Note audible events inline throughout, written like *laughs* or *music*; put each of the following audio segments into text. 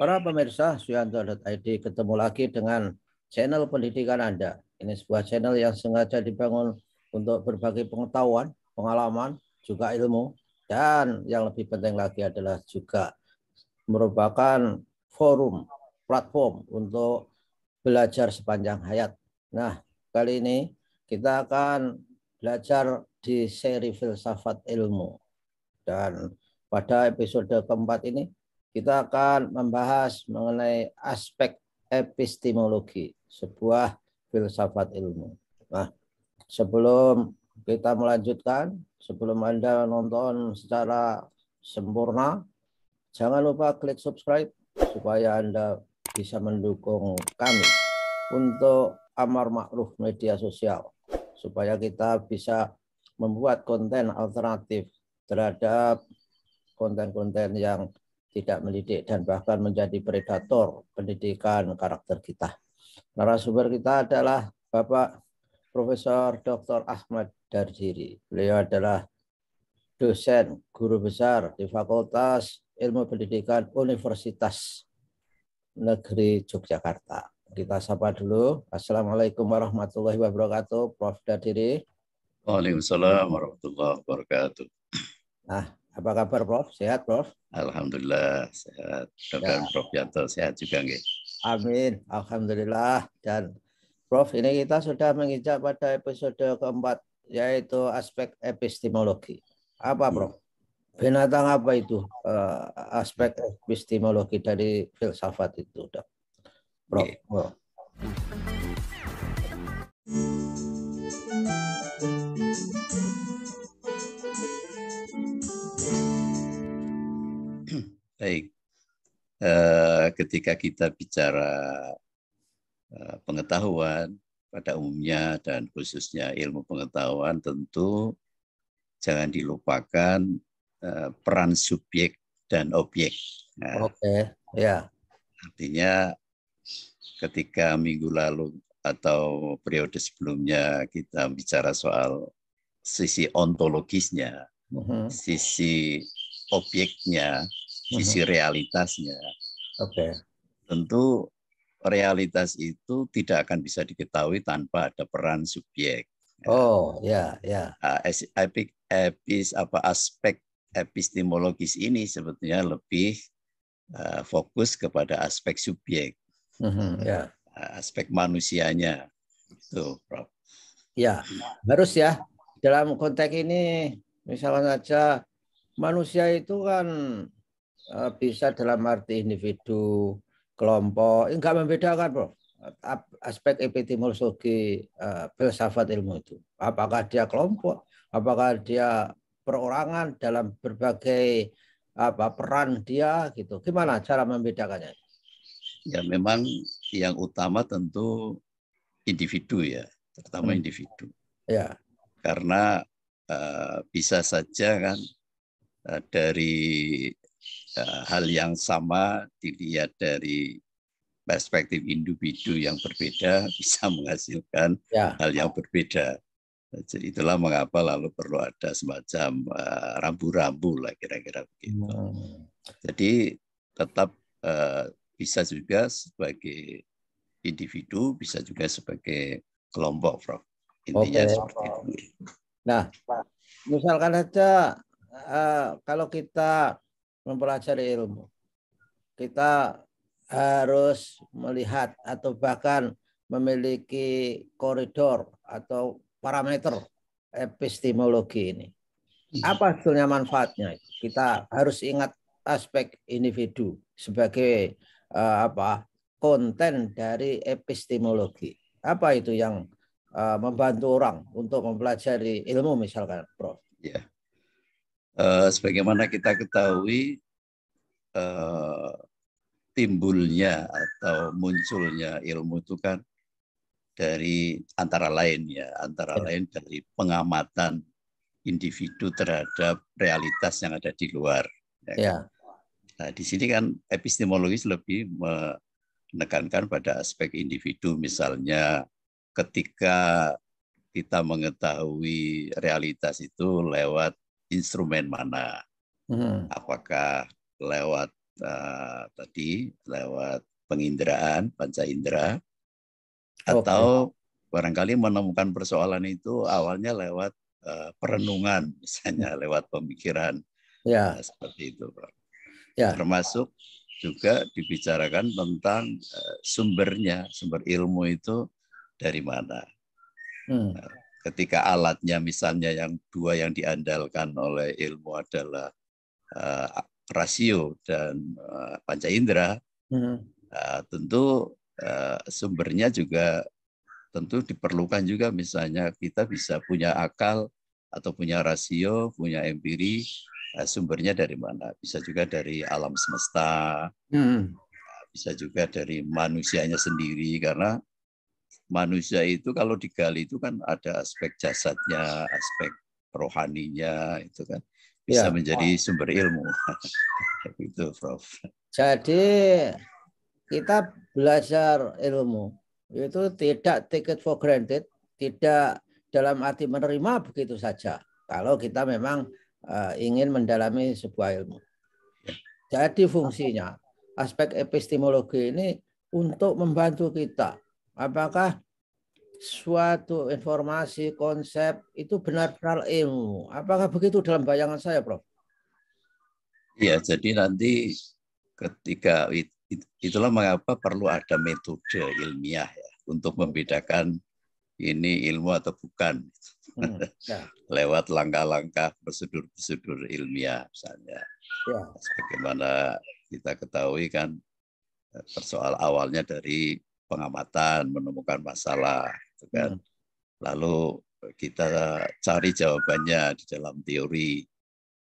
Para pemirsa suyanto.id ketemu lagi dengan channel pendidikan Anda. Ini sebuah channel yang sengaja dibangun untuk berbagi pengetahuan, pengalaman, juga ilmu, dan yang lebih penting lagi adalah juga merupakan forum, platform untuk belajar sepanjang hayat. Nah, kali ini kita akan belajar di seri filsafat ilmu. Dan pada episode keempat ini kita akan membahas mengenai aspek epistemologi, sebuah filsafat ilmu. Nah, sebelum kita melanjutkan, sebelum Anda nonton secara sempurna, jangan lupa klik subscribe supaya Anda bisa mendukung kami untuk Amar Ma'ruf Media Sosial supaya kita bisa membuat konten alternatif terhadap konten-konten yang tidak mendidik dan bahkan menjadi predator pendidikan karakter kita. Narasumber kita adalah Bapak Profesor Dr. Ahmad darjiri Beliau adalah dosen, guru besar di Fakultas Ilmu Pendidikan Universitas Negeri Yogyakarta. Kita sapa dulu. Assalamualaikum warahmatullahi wabarakatuh, Prof. darjiri Waalaikumsalam warahmatullahi wabarakatuh. Nah, apa kabar Prof? Sehat Prof? Alhamdulillah sehat. mudah ya. Prof Yanto sehat juga nggih. Amin. Alhamdulillah dan Prof ini kita sudah menginjak pada episode keempat yaitu aspek epistemologi. Apa hmm. Prof? Binatang apa itu uh, aspek epistemologi dari filsafat itu, Prof. Yeah. Eh, ketika kita bicara eh, pengetahuan pada umumnya dan khususnya ilmu pengetahuan tentu jangan dilupakan eh, peran subjek dan objek. Nah, Oke, okay. ya. Yeah. Artinya ketika minggu lalu atau periode sebelumnya kita bicara soal sisi ontologisnya, mm -hmm. sisi objeknya, sisi realitasnya. Oke. Okay. Tentu realitas itu tidak akan bisa diketahui tanpa ada peran subjek. Oh, ya, ya. Nah, Epik, epis apa aspek epistemologis ini sebetulnya lebih uh, fokus kepada aspek subjek. Mhm, ya. Nah, aspek manusianya. Itu, Prof. Ya, harus ya. Dalam konteks ini misalnya saja manusia itu kan Eh, bisa dalam arti individu, kelompok, enggak membedakan, bro. Aspek epistemologi eh, filsafat ilmu itu. Apakah dia kelompok, apakah dia perorangan dalam berbagai apa peran dia gitu. Gimana cara membedakannya? Ya memang yang utama tentu individu ya, terutama hmm. individu. Ya. Karena eh, bisa saja kan dari Eh, hal yang sama dilihat dari perspektif individu yang berbeda *laughs* bisa menghasilkan ya. hal yang berbeda. Jadi itulah mengapa lalu perlu ada semacam eh, rambu-rambu uh, lah kira-kira begitu. Hmm. Jadi tetap uh, bisa juga sebagai individu, bisa juga sebagai kelompok, Prof. Intinya okay. seperti itu. Nah, misalkan saja uh, kalau kita mempelajari ilmu. Kita harus melihat atau bahkan memiliki koridor atau parameter epistemologi ini. Hmm. Apa sebetulnya manfaatnya? Kita harus ingat aspek individu sebagai uh, apa konten dari epistemologi. Apa itu yang uh, membantu orang untuk mempelajari ilmu misalkan, Prof? Yeah. Eh, sebagaimana kita ketahui eh, timbulnya atau munculnya ilmu itu kan dari antara lain ya, antara ya. lain dari pengamatan individu terhadap realitas yang ada di luar. Ya. Kan? ya. Nah, di sini kan epistemologis lebih menekankan pada aspek individu, misalnya ketika kita mengetahui realitas itu lewat instrumen mana. Hmm. Apakah lewat uh, tadi lewat penginderaan, panca indera, okay. atau barangkali menemukan persoalan itu awalnya lewat uh, perenungan, misalnya hmm. lewat pemikiran, ya. Nah, seperti itu, Pak. Ya. Termasuk juga dibicarakan tentang eh, sumbernya, sumber ilmu itu dari mana. Hmm. Nah, ketika alatnya misalnya yang dua yang diandalkan oleh ilmu adalah uh, rasio dan uh, eh, panca indera, hmm. uh, tentu uh, sumbernya juga tentu diperlukan juga misalnya kita bisa punya akal atau punya rasio, punya empiri, uh, sumbernya dari mana? Bisa juga dari alam semesta, hmm. bisa juga dari manusianya sendiri karena manusia itu kalau digali itu kan ada aspek jasadnya, aspek rohaninya itu kan bisa ya. menjadi sumber ilmu. *laughs* itu Prof. Jadi kita belajar ilmu itu tidak take it for granted, tidak dalam arti menerima begitu saja. Kalau kita memang uh, ingin mendalami sebuah ilmu. Jadi fungsinya aspek epistemologi ini untuk membantu kita apakah suatu informasi, konsep itu benar-benar ilmu. Apakah begitu dalam bayangan saya, Prof? ya jadi nanti ketika itulah mengapa perlu ada metode ilmiah ya untuk membedakan ini ilmu atau bukan. Hmm, ya. *laughs* Lewat langkah-langkah prosedur-prosedur ilmiah misalnya. Ya. Bagaimana kita ketahui kan eh, persoal awalnya dari pengamatan menemukan masalah gitu kan hmm. lalu kita cari jawabannya di dalam teori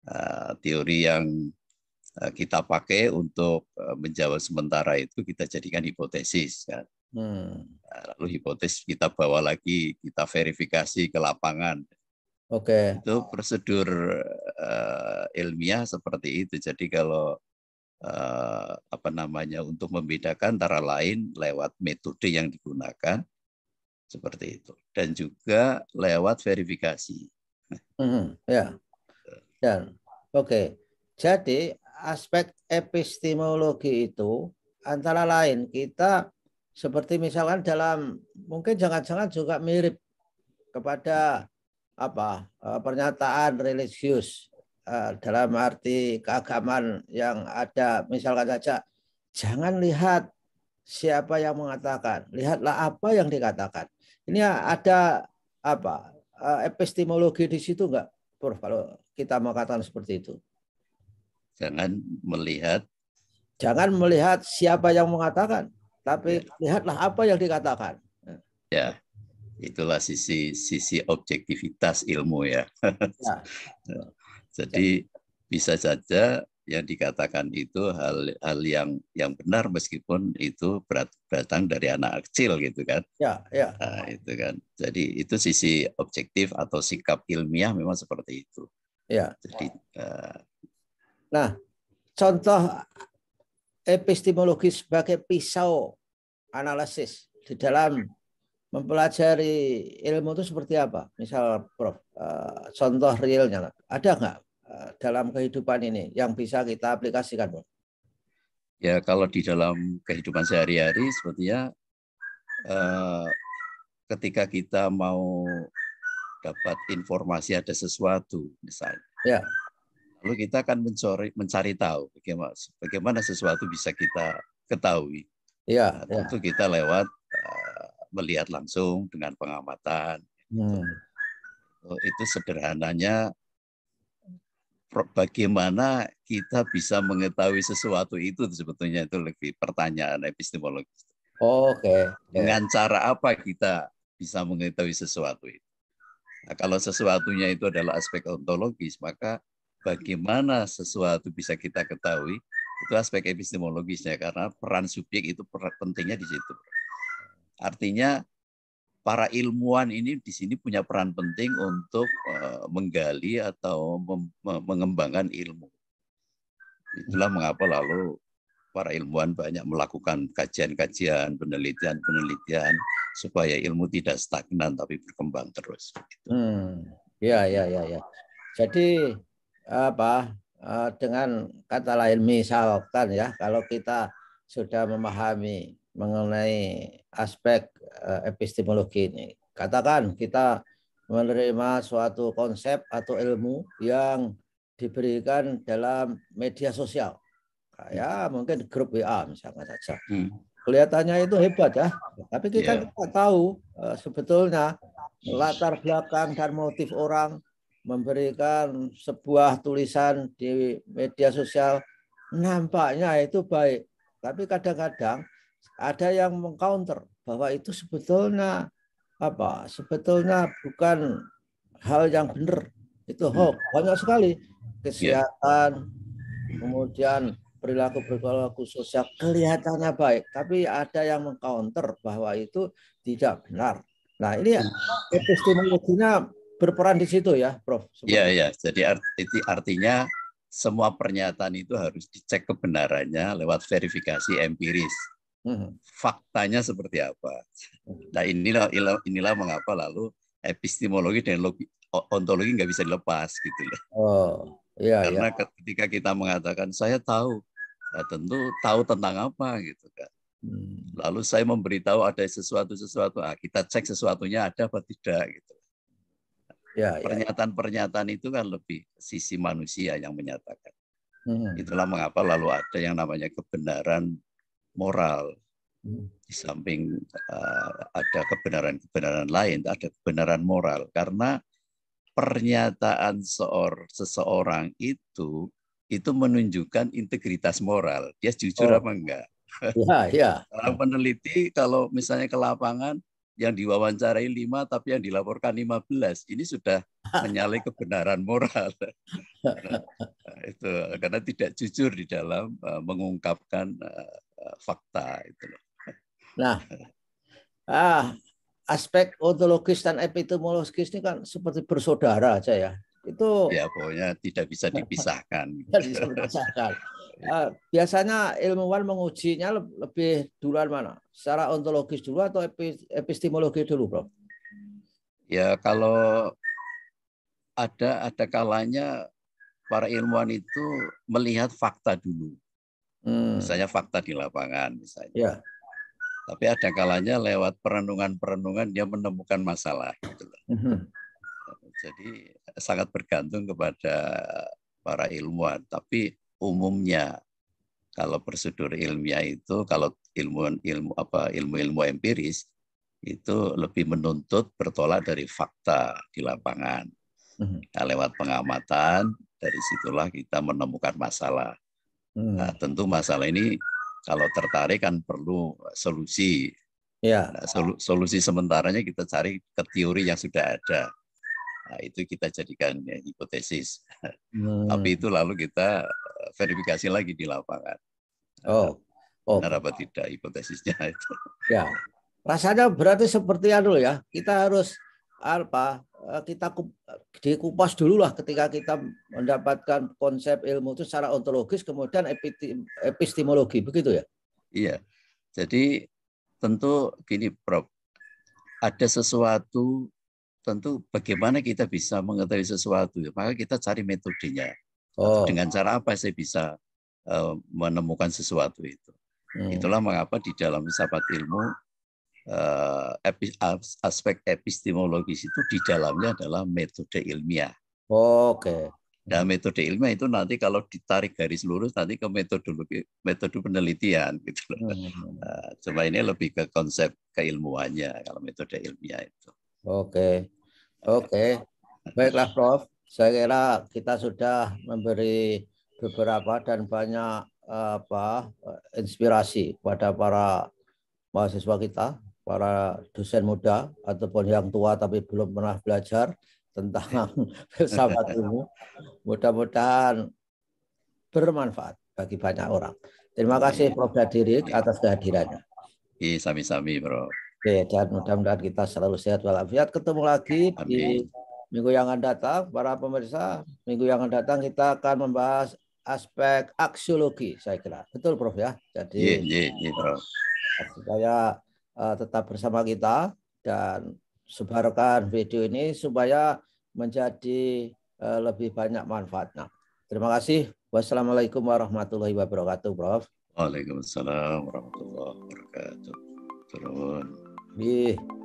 uh, teori yang uh, kita pakai untuk uh, menjawab sementara itu kita jadikan hipotesis kan hmm. lalu hipotesis kita bawa lagi kita verifikasi ke lapangan oke okay. itu prosedur uh, ilmiah seperti itu jadi kalau Eh, apa namanya untuk membedakan antara lain lewat metode yang digunakan seperti itu dan juga lewat verifikasi. Mm, ya, dan oke. Okay. Jadi aspek epistemologi itu antara lain kita seperti misalkan dalam mungkin jangan-jangan juga mirip kepada apa eh, pernyataan religius Eh, dalam arti keagamaan yang ada. Misalkan saja, jangan lihat siapa yang mengatakan, lihatlah apa yang dikatakan. Ini ada apa eh, epistemologi di situ enggak, Prof, kalau kita mengatakan seperti itu? Jangan melihat. Jangan melihat siapa yang mengatakan, tapi ya. lihatlah apa yang dikatakan. Ya, itulah sisi sisi objektivitas ilmu ya. ya. *laughs* Jadi bisa saja yang dikatakan itu hal hal yang yang benar meskipun itu berat, datang dari anak kecil gitu kan. Ya, ya. Nah, itu kan. Jadi itu sisi objektif atau sikap ilmiah memang seperti itu. Ya. Jadi uh, Nah, contoh epistemologi sebagai pisau analisis di dalam mempelajari ilmu itu seperti apa? Misal Prof, eh, contoh realnya, ada nggak dalam kehidupan ini yang bisa kita aplikasikan, Bu? Ya, kalau di dalam kehidupan sehari-hari sepertinya eh, ketika kita mau dapat informasi ada sesuatu misalnya. Ya. Lalu kita akan mencari mencari tahu bagaimana bagaimana sesuatu bisa kita ketahui. Ya, nah, ya. tentu ya. kita lewat uh, melihat langsung dengan pengamatan. Hmm. Itu, itu sederhananya bagaimana kita bisa mengetahui sesuatu itu sebetulnya itu lebih pertanyaan epistemologis. Oh, Oke. Okay. Dengan cara apa kita bisa mengetahui sesuatu itu? Nah, kalau sesuatunya itu adalah aspek ontologis, maka bagaimana sesuatu bisa kita ketahui itu aspek epistemologisnya karena peran subjek itu pentingnya di situ. Artinya para ilmuwan ini di sini punya peran penting untuk eh, menggali atau mengembangkan ilmu. Itulah mengapa lalu para ilmuwan banyak melakukan kajian-kajian, penelitian-penelitian supaya ilmu tidak stagnan tapi berkembang terus. Hmm, ya, ya, ya, ya. Jadi apa eh, dengan kata lain misalkan ya kalau kita sudah memahami mengenai aspek eh, epistemologi ini. Katakan kita menerima suatu konsep atau ilmu yang diberikan dalam media sosial. Ya, mungkin grup WA misalnya saja. Hmm. Kelihatannya itu hebat ya, tapi kita yeah. tidak tahu eh, sebetulnya latar belakang dan motif orang memberikan sebuah tulisan di media sosial nampaknya itu baik, tapi kadang-kadang ada yang mengcounter bahwa itu sebetulnya apa? Sebetulnya bukan hal yang benar. Itu hmm. hoax. Banyak sekali ya. kesehatan, kemudian perilaku perilaku sosial kelihatannya baik, tapi ada yang mengcounter bahwa itu tidak benar. Nah ini ya epistemologinya berperan di situ ya, Prof. Iya ya, jadi arti, artinya semua pernyataan itu harus dicek kebenarannya lewat verifikasi empiris. Hmm. faktanya seperti apa. Hmm. Nah inilah inilah mengapa lalu epistemologi dan logi, ontologi nggak bisa dilepas gitu loh. Oh, iya, iya. Karena iya. ketika kita mengatakan saya tahu, ya tentu tahu tentang apa gitu kan. Hmm. Lalu saya memberitahu ada sesuatu sesuatu, nah, kita cek sesuatunya ada apa tidak gitu. Ya, ya, ya. Pernyataan-pernyataan ya. itu kan lebih sisi manusia yang menyatakan. Hmm. Itulah mengapa lalu ada yang namanya kebenaran moral. Hmm. Di samping uh, ada kebenaran-kebenaran lain, ada kebenaran moral. Karena pernyataan seor, seseorang itu itu menunjukkan integritas moral. Dia jujur oh. apa enggak? *laughs* Ya, ya. Orang peneliti kalau misalnya ke lapangan yang diwawancarai lima tapi yang dilaporkan 15 ini sudah *laughs* menyalahi kebenaran moral *laughs* nah, itu karena tidak jujur di dalam eh, mengungkapkan eh, Eh, fakta itu Nah, ah, aspek ontologis dan epistemologis ini kan seperti bersaudara aja ya. Itu ya pokoknya tidak bisa dipisahkan. *laughs* Tidak bisa dipisahkan. Ah, biasanya ilmuwan mengujinya lebih duluan mana? Secara ontologis dulu atau epistemologi dulu, Bro? Ya kalau ada ada kalanya para ilmuwan itu melihat fakta dulu. Hmm. Misalnya fakta di lapangan misalnya. Ya. Tapi ada kalanya lewat perenungan-perenungan dia menemukan masalah gitu Uh -huh. Mm-hmm. Jadi sangat bergantung kepada para ilmuwan, tapi umumnya kalau prosedur ilmiah itu kalau ilmu ilmu apa ilmu-ilmu empiris itu lebih menuntut bertolak dari fakta di lapangan. Mm-hmm. Nah, lewat pengamatan dari situlah kita menemukan masalah. Hmm. Nah, tentu masalah ini kalau tertarik kan perlu solusi. Ya. Nah, solusi sementaranya kita cari ke teori yang sudah ada. Nah, itu kita jadikan ya, hipotesis. Hmm. Tapi itu lalu kita eh, verifikasi lagi di lapangan. Nah, oh. Oh. Benar apa tidak hipotesisnya itu. Ya. Rasanya berarti seperti anu ya, kita harus apa Eh, kita dikupas dulu lah ketika kita mendapatkan konsep ilmu itu secara ontologis kemudian epistemologi begitu ya? Iya. Jadi tentu gini Prof. Ada sesuatu tentu bagaimana kita bisa mengetahui sesuatu maka kita cari metodenya. Oh. Dengan cara apa saya bisa eh, menemukan sesuatu itu. Hmm. Itulah mengapa di dalam filsafat ilmu Eh, aspek epistemologis itu di dalamnya adalah metode ilmiah. Oke. Nah, metode ilmiah itu nanti kalau ditarik garis lurus nanti ke metodologi, metode penelitian gitu. Hmm. Eh, cuma ini lebih ke konsep keilmuannya kalau metode ilmiah itu. Oke. Oke. Baiklah Prof, saya kira kita sudah memberi beberapa dan banyak eh, apa inspirasi pada para mahasiswa kita para dosen muda ataupun yang tua tapi belum pernah belajar tentang *laughs* filsafat ilmu. Mudah-mudahan bermanfaat bagi banyak orang. Terima kasih Prof. Dirik atas kehadirannya. Oke, sami-sami, Bro. Oke, dan mudah-mudahan kita selalu sehat walafiat. Ketemu lagi Amin. di minggu yang akan datang, para pemirsa. Minggu yang akan datang kita akan membahas aspek aksiologi, saya kira. Betul, Prof. ya? Jadi, Iya, iya, iya, Bro. supaya Eh, tetap bersama kita dan sebarkan video ini supaya menjadi eh, lebih banyak manfaatnya. Terima kasih. Wassalamualaikum warahmatullahi wabarakatuh, Prof. Waalaikumsalam warahmatullahi wabarakatuh. Turun. Bih.